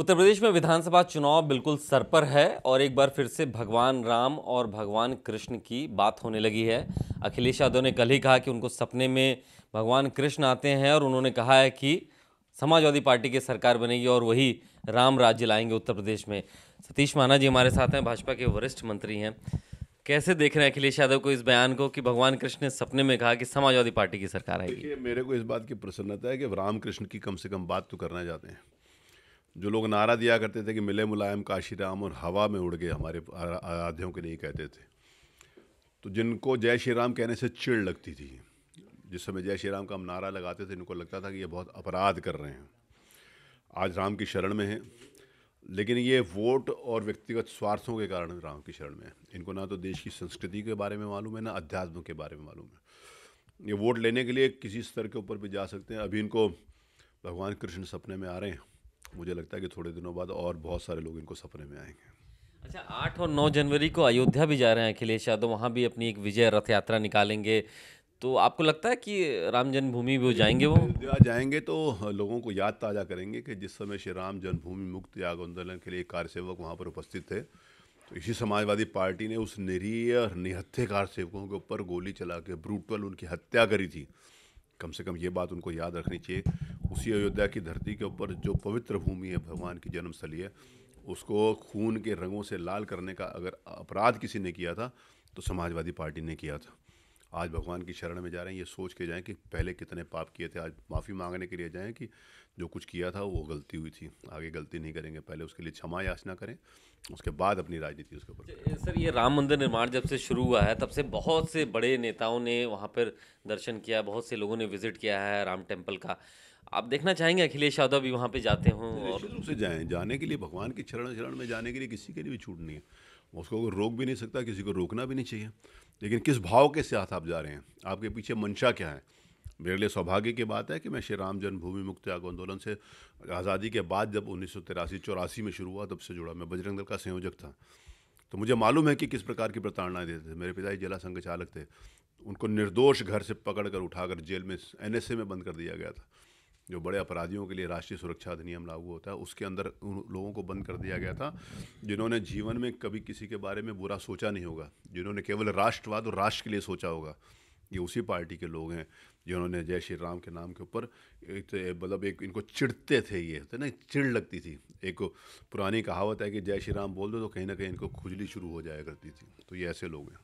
उत्तर प्रदेश में विधानसभा चुनाव बिल्कुल सर पर है और एक बार फिर से भगवान राम और भगवान कृष्ण की बात होने लगी है अखिलेश यादव ने कल ही कहा कि उनको सपने में भगवान कृष्ण आते हैं और उन्होंने कहा है कि समाजवादी पार्टी की सरकार बनेगी और वही राम राज्य लाएंगे उत्तर प्रदेश में सतीश माना जी हमारे साथ हैं भाजपा के वरिष्ठ मंत्री हैं कैसे देख रहे हैं अखिलेश यादव को इस बयान को कि भगवान कृष्ण ने सपने में कहा कि समाजवादी पार्टी की सरकार आएगी मेरे को इस बात की प्रसन्नता है कि रामकृष्ण की कम से कम बात तो करना चाहते हैं जो लोग नारा दिया करते थे कि मिले मुलायम काशीराम और हवा में उड़ गए हमारे आराध्यों के लिए कहते थे तो जिनको जय श्री राम कहने से चिड़ लगती थी जिस समय जय श्री राम का हम नारा लगाते थे इनको लगता था कि ये बहुत अपराध कर रहे हैं आज राम की शरण में हैं लेकिन ये वोट और व्यक्तिगत स्वार्थों के कारण राम की शरण में है इनको ना तो देश की संस्कृति के बारे में मालूम है ना अध्यात्म के बारे में मालूम है ये वोट लेने के लिए किसी स्तर के ऊपर भी जा सकते हैं अभी इनको भगवान कृष्ण सपने में आ रहे हैं मुझे लगता है कि थोड़े दिनों बाद और बहुत सारे लोग इनको सपने में आएंगे अच्छा आठ और नौ जनवरी को अयोध्या भी जा रहे हैं अखिलेश यादव वहाँ भी अपनी एक विजय रथ यात्रा निकालेंगे तो आपको लगता है कि राम जन्मभूमि भी जाएंगे वो अयोध्या जाएंगे तो लोगों को याद ताज़ा करेंगे कि जिस समय श्री राम जन्मभूमि मुक्त याग आंदोलन के लिए कार्य सेवक वहाँ पर उपस्थित थे तो इसी समाजवादी पार्टी ने उस निरीह और निहत्थे कार्य सेवकों के ऊपर गोली चला के ब्रूटल उनकी हत्या करी थी कम से कम ये बात उनको याद रखनी चाहिए उसी अयोध्या की धरती के ऊपर जो पवित्र भूमि है भगवान की जन्मस्थली है उसको खून के रंगों से लाल करने का अगर अपराध किसी ने किया था तो समाजवादी पार्टी ने किया था आज भगवान की शरण में जा रहे हैं ये सोच के जाएं कि पहले कितने पाप किए थे आज माफ़ी मांगने के लिए जाएं कि जो कुछ किया था वो गलती हुई थी आगे गलती नहीं करेंगे पहले उसके लिए क्षमा याचना करें उसके बाद अपनी राजनीति उसके ऊपर सर ये राम मंदिर निर्माण जब से शुरू हुआ है तब से बहुत से बड़े नेताओं ने वहाँ पर दर्शन किया बहुत से लोगों ने विजिट किया है राम टेम्पल का आप देखना चाहेंगे अखिलेश यादव भी वहाँ पे जाते हों और से जाएं जाने के लिए भगवान की शरण शरण में जाने के लिए किसी के लिए भी छूट नहीं है उसको रोक भी नहीं सकता किसी को रोकना भी नहीं चाहिए लेकिन किस भाव के साथ आप जा रहे हैं आपके पीछे मंशा क्या है मेरे लिए सौभाग्य की बात है कि मैं श्री राम जन्मभूमि मुक्ति आंदोलन से आज़ादी के बाद जब उन्नीस सौ तिरासी चौरासी में शुरू हुआ तब से जुड़ा मैं बजरंग दल का संयोजक था तो मुझे मालूम है कि किस प्रकार की प्रताड़नाएँ देते थे मेरे पिताजी जिला संघ चालक थे उनको निर्दोष घर से पकड़ कर उठाकर जेल में एन में बंद कर दिया गया था जो बड़े अपराधियों के लिए राष्ट्रीय सुरक्षा अधिनियम लागू होता है उसके अंदर उन लोगों को बंद कर दिया गया था जिन्होंने जीवन में कभी किसी के बारे में बुरा सोचा नहीं होगा जिन्होंने केवल राष्ट्रवाद और राष्ट्र के लिए सोचा होगा ये उसी पार्टी के लोग हैं जिन्होंने जय श्री राम के नाम के ऊपर तो मतलब एक इनको चिड़ते थे ये तो ना चिड़ लगती थी एक पुरानी कहावत है कि जय श्री राम बोल दो तो कहीं ना कहीं इनको खुजली शुरू हो जाया करती थी तो ये ऐसे लोग हैं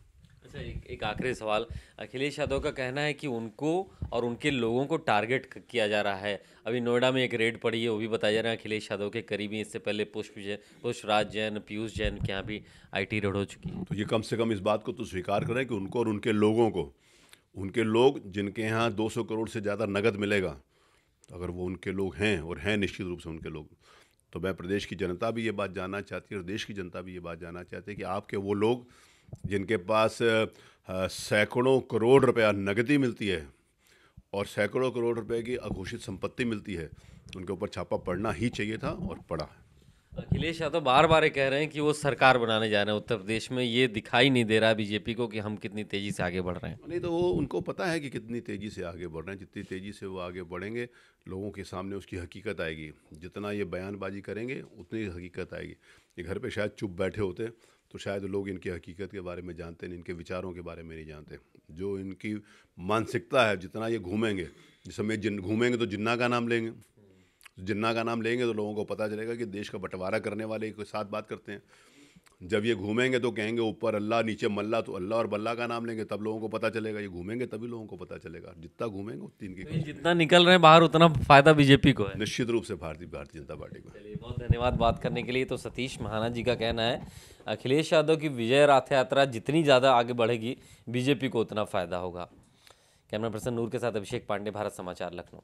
अच्छा एक, एक आखिरी सवाल अखिलेश यादव का कहना है कि उनको और उनके लोगों को टारगेट किया जा रहा है अभी नोएडा में एक रेड पड़ी है वो भी बताया जा रहा है अखिलेश यादव के करीबी इससे पहले पुष्प जैन पुष्पराज जैन पीयूष जैन के यहाँ भी आईटी रेड हो चुकी है तो ये कम से कम इस बात को तो स्वीकार करें कि उनको और उनके लोगों को उनके लोग जिनके यहाँ दो करोड़ से ज़्यादा नगद मिलेगा तो अगर वो उनके लोग हैं और हैं निश्चित रूप से उनके लोग तो मैं प्रदेश की जनता भी ये बात जानना चाहती है और देश की जनता भी ये बात जानना चाहती है कि आपके वो लोग जिनके पास सैकड़ों करोड़ रुपया नकदी मिलती है और सैकड़ों करोड़ रुपए की अघोषित संपत्ति मिलती है उनके ऊपर छापा पड़ना ही चाहिए था और पड़ा है अखिलेश यादव बार बार कह रहे हैं कि वो सरकार बनाने जा रहे हैं उत्तर प्रदेश में ये दिखाई नहीं दे रहा बीजेपी को कि हम कितनी तेज़ी से आगे बढ़ रहे हैं नहीं तो वो उनको पता है कि कितनी तेज़ी से आगे बढ़ रहे हैं जितनी तेज़ी से वो आगे बढ़ेंगे लोगों के सामने उसकी हकीकत आएगी जितना ये बयानबाजी करेंगे उतनी हकीकत आएगी ये घर पर शायद चुप बैठे होते तो शायद लोग इनकी हकीकत के बारे में जानते नहीं इनके विचारों के बारे में नहीं जानते जो इनकी मानसिकता है जितना ये घूमेंगे जिस समय जिन घूमेंगे तो जिन्ना का नाम लेंगे तो जिन्ना का नाम लेंगे तो लोगों को पता चलेगा कि देश का बंटवारा करने वाले के साथ बात करते हैं जब ये घूमेंगे तो कहेंगे ऊपर अल्लाह नीचे मल्ला तो अल्लाह और बल्ला का नाम लेंगे तब लोगों को पता चलेगा ये घूमेंगे तभी लोगों को पता चलेगा जितना घूमेंगे उतनी इनकी जितना निकल रहे हैं बाहर उतना फायदा बीजेपी को है निश्चित रूप से भारतीय भारतीय जनता पार्टी को चलिए बहुत धन्यवाद बात करने के लिए तो सतीश महाना जी का कहना है अखिलेश यादव की विजय रथ यात्रा जितनी ज़्यादा आगे बढ़ेगी बीजेपी को उतना फायदा होगा कैमरा पर्सन नूर के साथ अभिषेक पांडे भारत समाचार लखनऊ